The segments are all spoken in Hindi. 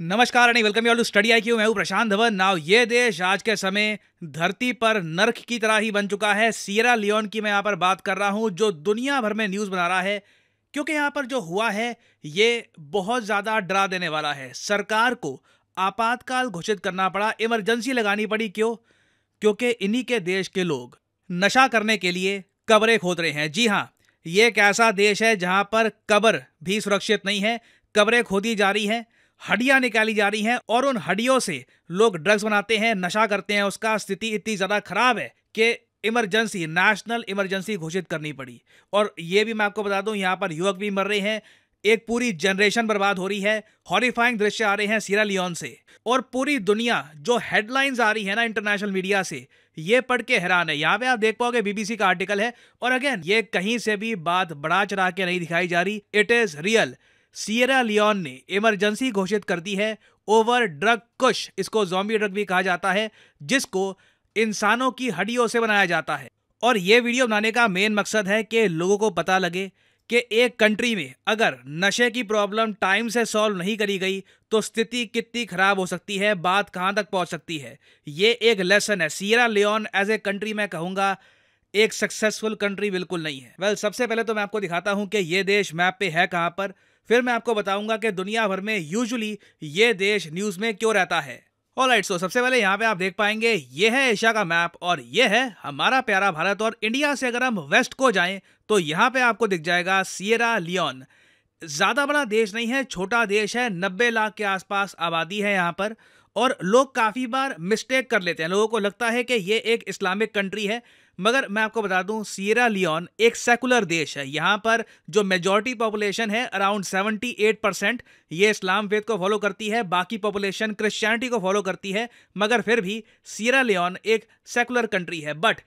नमस्कार and welcome you all to Study I Q मैं हूं प्रशांत धवन नाउ ये देश आज के समय धरती पर नर्क की तरह ही बन चुका है सियरा लियोन की मैं यहाँ पर बात कर रहा हूँ जो दुनिया भर में न्यूज़ बना रहा है क्योंकि यहाँ पर जो हुआ है ये बहुत ज़्यादा डरा देने वाला है सरकार को आपातकाल घोषित करना पड़ा इमरजेंसी लगानी पड़ी क्यों क्योंकि इन्हीं के देश के लोग नशा करने के लिए कबरे खोद रहे हैं जी हाँ ये एक ऐसा देश है जहाँ पर कबर भी सुरक्षित नहीं है कबरे खोदी जा रही हैं हड्डियां निकाली जा रही हैं और उन हड्डियों से लोग ड्रग्स बनाते हैं नशा करते हैं उसका स्थिति इतनी ज़्यादा खराब है कि इमरजेंसी नेशनल इमरजेंसी घोषित करनी पड़ी और ये भी मैं आपको बता दूं यहाँ पर युवक भी मर रहे हैं एक पूरी जनरेशन बर्बाद हो रही है हॉरिफाइंग दृश्य आ रहे हैं सीरा लियोन से और पूरी दुनिया जो हेडलाइंस आ रही है ना इंटरनेशनल मीडिया से ये पढ़ के हैरान है यहाँ पे आप देख पाओगे बीबीसी का आर्टिकल है और अगेन ये कहीं से भी बात बड़ा चढ़ा के नहीं दिखाई जा रही it is real Sierra Leone ने इमरजेंसी घोषित कर दी है ओवर ड्रग कुश इसको जॉम्बी ड्रग भी कहा जाता है जिसको इंसानों की हड्डियों से बनाया जाता है और ये वीडियो बनाने का मेन मकसद है कि लोगों को पता लगे कि एक कंट्री में अगर नशे की प्रॉब्लम टाइम से सॉल्व नहीं करी गई तो स्थिति कितनी ख़राब हो सकती है बात कहाँ तक पहुँच सकती है ये एक लेसन है Sierra Leone as a country मैं कहूँगा एक सक्सेसफुल कंट्री बिल्कुल नहीं है वेल well, सबसे पहले तो मैं आपको दिखाता हूँ कि ये देश मैप पे है कहाँ पर फिर मैं आपको बताऊंगा कि दुनिया भर में यूजुअली ये देश न्यूज में क्यों रहता है ऑल राइट सो सबसे पहले यहाँ पे आप देख पाएंगे ये है एशिया का मैप और ये है हमारा प्यारा भारत और इंडिया से अगर हम वेस्ट को जाएं तो यहाँ पे आपको दिख जाएगा सियरा लियोन ज़्यादा बड़ा देश नहीं है छोटा देश है नब्बे लाख के आसपास आबादी है यहाँ पर और लोग काफ़ी बार मिस्टेक कर लेते हैं लोगों को लगता है कि ये एक इस्लामिक कंट्री है मगर मैं आपको बता दूं सियरा लियोन एक सेकुलर देश है यहाँ पर जो मेजॉरिटी पॉपुलेशन है अराउंड 78 परसेंट ये इस्लाम वेद को फॉलो करती है बाकी पॉपुलेशन क्रिश्चियनिटी को फॉलो करती है मगर फिर भी सियरा लियोन एक सेकुलर कंट्री है बट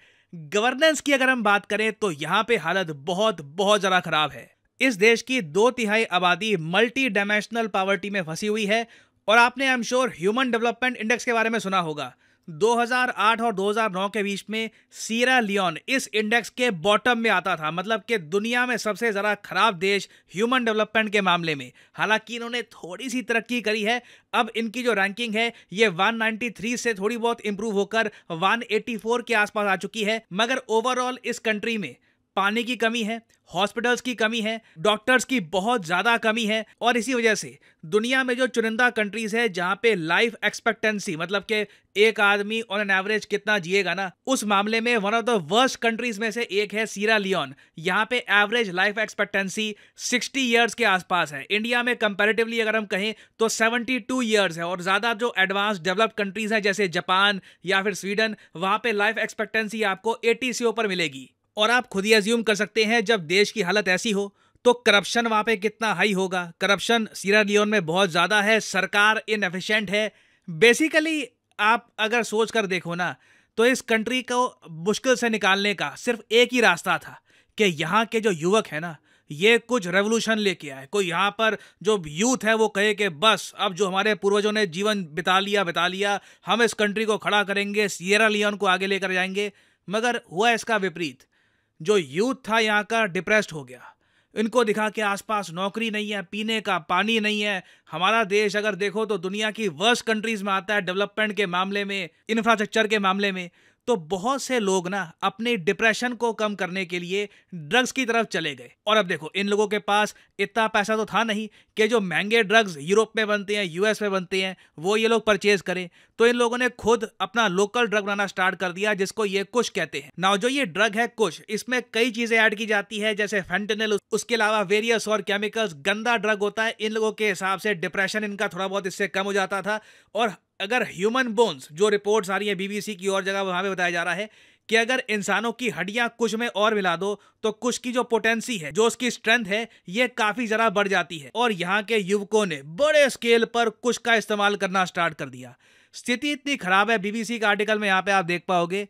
गवर्नेंस की अगर हम बात करें तो यहाँ पे हालत बहुत बहुत ज़्यादा ख़राब है इस देश की दो तिहाई आबादी मल्टी डायमेंशनल पावर्टी में फंसी हुई है और आपने I am sure human development index के बारे में सुना होगा 2008 और 2009 के बीच में सीरा लियोन इस इंडेक्स के बॉटम में आता था मतलब कि दुनिया में सबसे ज़रा खराब देश ह्यूमन डेवलपमेंट के मामले में हालांकि इन्होंने थोड़ी सी तरक्की करी है अब इनकी जो रैंकिंग है ये 193 से थोड़ी बहुत इंप्रूव होकर 184 के आसपास आ चुकी है मगर ओवरऑल इस कंट्री में पानी की कमी है हॉस्पिटल्स की कमी है डॉक्टर्स की बहुत ज़्यादा कमी है और इसी वजह से दुनिया में जो चुनिंदा कंट्रीज है जहाँ पे लाइफ एक्सपेक्टेंसी मतलब के एक आदमी ऑन एन एवरेज कितना जिएगा ना उस मामले में one of the worst countries में से एक है सीरा लियोन यहाँ पे average life expectancy sixty years के आसपास है इंडिया में कंपेरेटिवली अगर हम कहें तो सेवेंटी टू ईयर्स है और ज़्यादा जो एडवांस डेवलप्ड कंट्रीज हैं जैसे जापान या फिर स्वीडन वहाँ पे लाइफ एक्सपेक्टेंसी आपको एटी से ऊपर मिलेगी और आप खुद ही एज्यूम कर सकते हैं जब देश की हालत ऐसी हो तो करप्शन वहाँ पे कितना हाई होगा करप्शन सीरा लियोन में बहुत ज़्यादा है सरकार इनएफिशेंट है बेसिकली आप अगर सोच कर देखो ना तो इस कंट्री को मुश्किल से निकालने का सिर्फ एक ही रास्ता था कि यहाँ के जो युवक है ना ये कुछ रेवोल्यूशन लेके आए कोई यहाँ पर जो यूथ है वो कहे कि बस अब जो हमारे पूर्वजों ने जीवन बिता लिया बिता लिया हम इस कंट्री को खड़ा करेंगे सियरा लियोन को आगे लेकर जाएंगे मगर हुआ इसका विपरीत जो यूथ था यहाँ का डिप्रेस्ड हो गया इनको दिखा के आसपास नौकरी नहीं है पीने का पानी नहीं है हमारा देश अगर देखो तो दुनिया की वर्स्ट कंट्रीज में आता है डेवलपमेंट के मामले में इंफ्रास्ट्रक्चर के मामले में तो बहुत से लोग ना अपने डिप्रेशन को कम करने के लिए ड्रग्स की तरफ चले गए और अब देखो इन लोगों के पास इतना पैसा तो था नहीं कि जो महंगे ड्रग्स यूरोप में बनते हैं यूएस में बनते हैं वो ये लोग परचेज करें तो इन लोगों ने खुद अपना लोकल ड्रग बनाना स्टार्ट कर दिया जिसको ये कुछ कहते हैं नाउ जो ये ड्रग है कुछ इसमें कई चीजें ऐड की जाती है जैसे फेंटेनल उसके अलावा वेरियस और केमिकल्स गंदा ड्रग होता है इन लोगों के हिसाब से डिप्रेशन इनका थोड़ा बहुत इससे कम हो जाता था और अगर ह्यूमन बोन्स जो रिपोर्ट्स आ रही है बीबीसी की और जगह वहां पे बताया जा रहा है कि अगर इंसानों की हड्डियां कुछ में और मिला दो तो कुछ की जो पोटेंसी है जो उसकी स्ट्रेंथ है ये काफी जरा बढ़ जाती है और यहाँ के युवकों ने बड़े स्केल पर कुछ का इस्तेमाल करना स्टार्ट कर दिया स्थिति इतनी खराब है बीबीसी के आर्टिकल में यहाँ पे आप देख पाओगे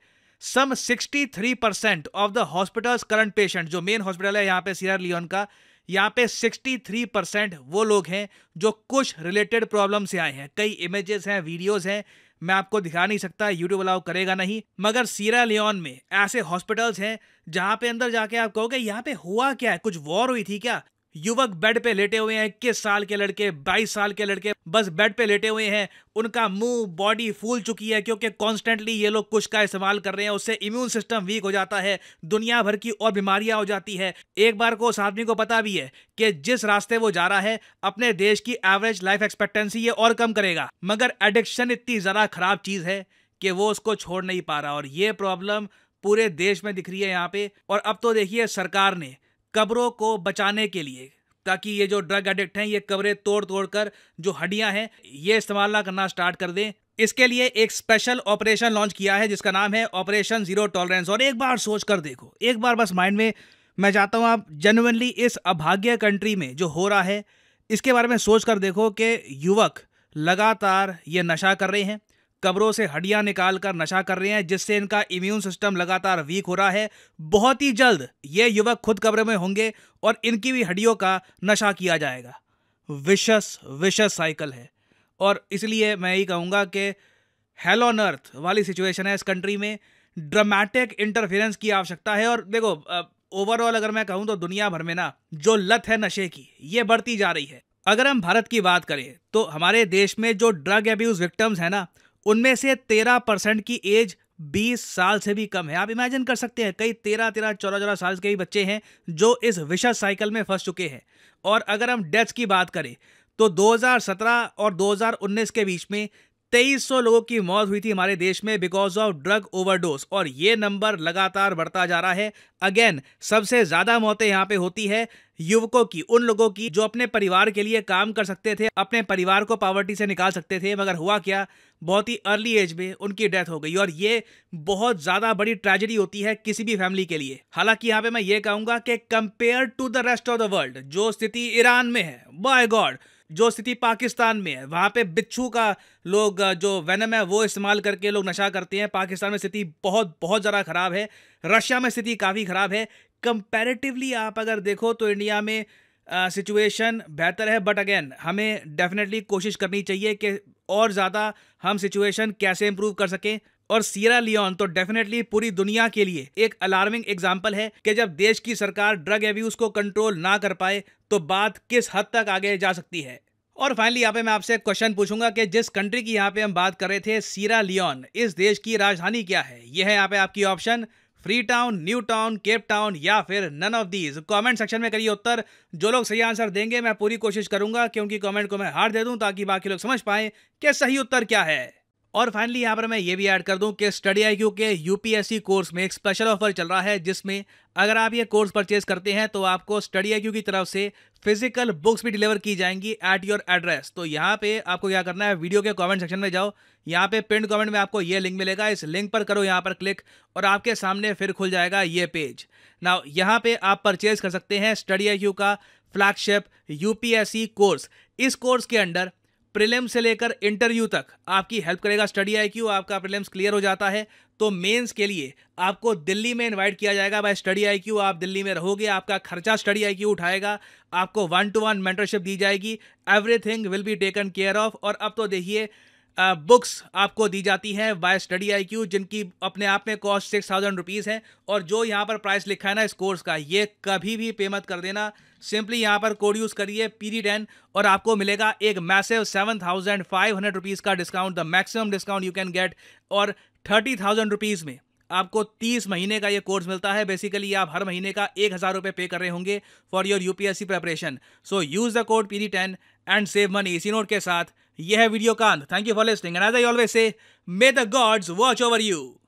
some 63 percent of the hospitals current patient जो मेन हॉस्पिटल है यहाँ पे सियर लियोन का यहाँ पे 63 परसेंट वो लोग हैं जो कुछ रिलेटेड प्रॉब्लम से आए हैं कई इमेजेस हैं वीडियोस हैं मैं आपको दिखा नहीं सकता यूट्यूब अलाउ करेगा नहीं मगर सीरा लियोन में ऐसे हॉस्पिटल्स हैं जहाँ पे अंदर जाके आप कहोगे यहाँ पे हुआ क्या है कुछ वॉर हुई थी क्या युवक बेड पे लेटे हुए हैं इक्कीस साल के लड़के बाईस साल के लड़के बस बेड पे लेटे हुए हैं उनका मुंह बॉडी फूल चुकी है क्योंकि कॉन्स्टेंटली ये लोग कुछ का इस्तेमाल कर रहे हैं उससे इम्यून सिस्टम वीक हो जाता है दुनिया भर की और बीमारियां हो जाती है एक बार को उस आदमी को पता भी है कि जिस रास्ते वो जा रहा है अपने देश की एवरेज लाइफ एक्सपेक्टेंसी ये और कम करेगा मगर एडिक्शन इतनी ज़रा खराब चीज़ है कि वो उसको छोड़ नहीं पा रहा और ये प्रॉब्लम पूरे देश में दिख रही है यहाँ पे और अब तो देखिए सरकार ने कब्रों को बचाने के लिए ताकि ये जो ड्रग एडिक्ट हैं ये कब्रें तोड़ तोड़ कर जो हड्डियाँ हैं ये इस्तेमाल ना करना स्टार्ट कर दें इसके लिए एक स्पेशल ऑपरेशन लॉन्च किया है जिसका नाम है ऑपरेशन जीरो टॉलरेंस और एक बार सोच कर देखो एक बार बस माइंड में मैं चाहता हूँ आप जनवनली इस अभाग्य कंट्री में जो हो रहा है इसके बारे में सोच कर देखो कि युवक लगातार ये नशा कर रहे हैं कब्रों से हड्डियां निकाल कर नशा कर रहे हैं जिससे इनका इम्यून सिस्टम लगातार वीक हो रहा है बहुत ही जल्द ये युवक खुद कब्र में होंगे और इनकी भी हड्डियों का नशा किया जाएगा विशस विशस साइकिल है और इसलिए मैं यही कहूँगा कि हेल ऑन अर्थ वाली सिचुएशन है इस कंट्री में ड्रामेटिक इंटरफेरेंस की आवश्यकता है और देखो ओवरऑल अगर मैं कहूँ तो दुनिया भर में ना जो लत है नशे की ये बढ़ती जा रही है अगर हम भारत की बात करें तो हमारे देश में जो ड्रग एब्यूज विक्टम्स हैं ना उनमें से तेरह परसेंट की एज बीस साल से भी कम है आप इमेजिन कर सकते हैं कई तेरह तेरह चौदह चौदह साल के भी बच्चे हैं जो इस विशेष साइकिल में फंस चुके हैं और अगर हम डेथ्स की बात करें तो 2017 और 2019 के बीच में 2300 लोगों की मौत हुई थी हमारे देश में बिकॉज ऑफ ड्रग ओवरडोज और ये नंबर लगातार बढ़ता जा रहा है अगेन सबसे ज्यादा मौतें यहाँ पे होती है युवकों की उन लोगों की जो अपने परिवार के लिए काम कर सकते थे अपने परिवार को पावर्टी से निकाल सकते थे मगर हुआ क्या बहुत ही अर्ली एज में उनकी डेथ हो गई और ये बहुत ज़्यादा बड़ी ट्रेजिडी होती है किसी भी फैमिली के लिए हालांकि यहाँ पे मैं ये कहूंगा कि compare to the rest of the world जो स्थिति ईरान में है बाय गॉड जो स्थिति पाकिस्तान में है वहाँ पे बिच्छू का लोग जो वैनम है वो इस्तेमाल करके लोग नशा करते हैं पाकिस्तान में स्थिति बहुत बहुत ज़्यादा ख़राब है रशिया में स्थिति काफ़ी ख़राब है कंपैरेटिवली आप अगर देखो तो इंडिया में सिचुएशन बेहतर है बट अगेन हमें डेफिनेटली कोशिश करनी चाहिए कि और ज़्यादा हम सिचुएशन कैसे इम्प्रूव कर सकें और सीरा लियोन तो डेफिनेटली पूरी दुनिया के लिए एक अलार्मिंग एग्जाम्पल है कि जब देश की सरकार ड्रग एब्यूज को कंट्रोल ना कर पाए तो बात किस हद तक आगे जा सकती है और फाइनली यहाँ पे मैं आपसे क्वेश्चन पूछूंगा कि जिस कंट्री की यहाँ पे हम बात कर रहे थे सीरा लियोन इस देश की राजधानी क्या है यह है यहाँ पे आपकी option Freetown New Town Cape Town या फिर none of these comment section में करिए उत्तर जो लोग सही आंसर देंगे मैं पूरी कोशिश करूंगा कि उनकी कमेंट को मैं हार दे दूं ताकि बाकी लोग समझ पाए कि सही उत्तर क्या है और फाइनली यहाँ पर मैं ये भी ऐड कर दूँ कि स्टडी आई के यूपीएससी कोर्स में एक स्पेशल ऑफर चल रहा है जिसमें अगर आप ये कोर्स परचेज करते हैं तो आपको स्टडी आई की तरफ से फिजिकल बुक्स भी डिलीवर की जाएंगी एट योर एड्रेस तो यहाँ पे आपको क्या करना है वीडियो के कमेंट सेक्शन में जाओ यहाँ पे पिंड कमेंट में आपको ये लिंक मिलेगा इस लिंक पर करो यहाँ पर क्लिक और आपके सामने फिर खुल जाएगा ये पेज ना यहाँ पर आप परचेज कर सकते हैं स्टडी आई का फ्लैगशिप यू कोर्स इस कोर्स के अंडर प्रिलिम से लेकर इंटरव्यू तक आपकी हेल्प करेगा स्टडी क्यू आपका प्रिलिम्स क्लियर हो जाता है तो मेंस के लिए आपको दिल्ली में इनवाइट किया जाएगा बाय स्टडी क्यू आप दिल्ली में रहोगे आपका खर्चा स्टडी क्यू उठाएगा आपको वन टू वन मेंटरशिप दी जाएगी everything will be taken care of और अब तो देखिए बुक्स आपको दी जाती हैं बाय स्टडी आई क्यू जिनकी अपने आप में कॉस्ट सिक्स थाउजेंड रुपीज़ है और जो यहाँ पर प्राइस लिखा है ना इस कोर्स का ये कभी भी पे मत कर देना सिंपली यहाँ पर कोड यूज़ करिए पी डी टेन और आपको मिलेगा एक massive seven thousand five hundred rupees का discount the maximum discount you can get और थर्टी थाउजेंड रुपीज़ में आपको तीस महीने का ये कोर्स मिलता है बेसिकली आप हर महीने का एक हज़ार रुपये पे कर रहे होंगे for your U P S C preparation so use the code P D ten and save money इसी नोट के साथ यह है वीडियो अंत thank you for listening and as I always say may the gods watch over you